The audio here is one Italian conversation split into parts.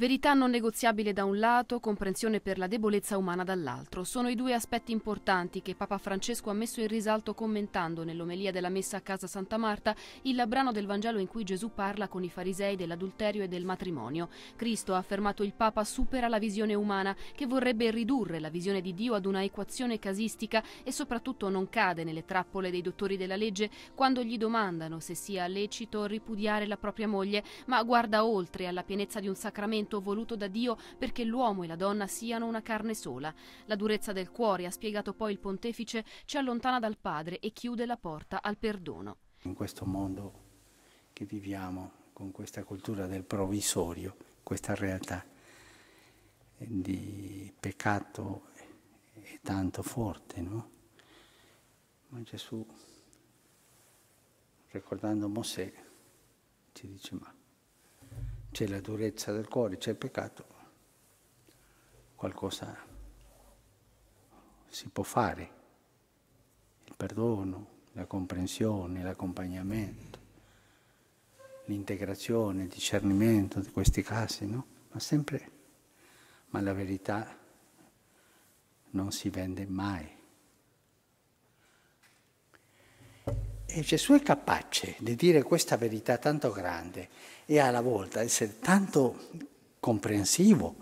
Verità non negoziabile da un lato, comprensione per la debolezza umana dall'altro. Sono i due aspetti importanti che Papa Francesco ha messo in risalto commentando nell'omelia della messa a casa Santa Marta il labrano del Vangelo in cui Gesù parla con i farisei dell'adulterio e del matrimonio. Cristo, ha affermato il Papa, supera la visione umana che vorrebbe ridurre la visione di Dio ad una equazione casistica e soprattutto non cade nelle trappole dei dottori della legge quando gli domandano se sia lecito ripudiare la propria moglie, ma guarda oltre alla pienezza di un sacramento istituto voluto da Dio perché l'uomo e la donna siano una carne sola. La durezza del cuore, ha spiegato poi il pontefice, ci allontana dal Padre e chiude la porta al perdono. In questo mondo che viviamo, con questa cultura del provvisorio, questa realtà di peccato è tanto forte, no? Ma Gesù, ricordando Mosè, ci dice ma c'è la durezza del cuore, c'è il peccato, qualcosa si può fare. Il perdono, la comprensione, l'accompagnamento, l'integrazione, il discernimento di questi casi, no? Ma sempre, ma la verità non si vende mai. E Gesù è capace di dire questa verità tanto grande e alla volta essere tanto comprensivo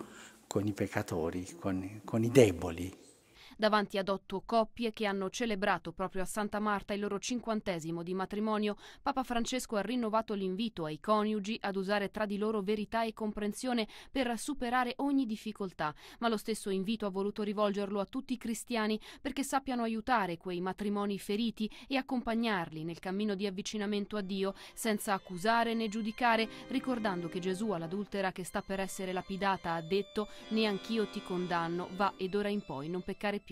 con i peccatori, con, con i deboli, davanti ad otto coppie che hanno celebrato proprio a Santa Marta il loro cinquantesimo di matrimonio, Papa Francesco ha rinnovato l'invito ai coniugi ad usare tra di loro verità e comprensione per superare ogni difficoltà, ma lo stesso invito ha voluto rivolgerlo a tutti i cristiani perché sappiano aiutare quei matrimoni feriti e accompagnarli nel cammino di avvicinamento a Dio senza accusare né giudicare, ricordando che Gesù all'adultera che sta per essere lapidata ha detto «Neanch'io ti condanno, va ed ora in poi non peccare più».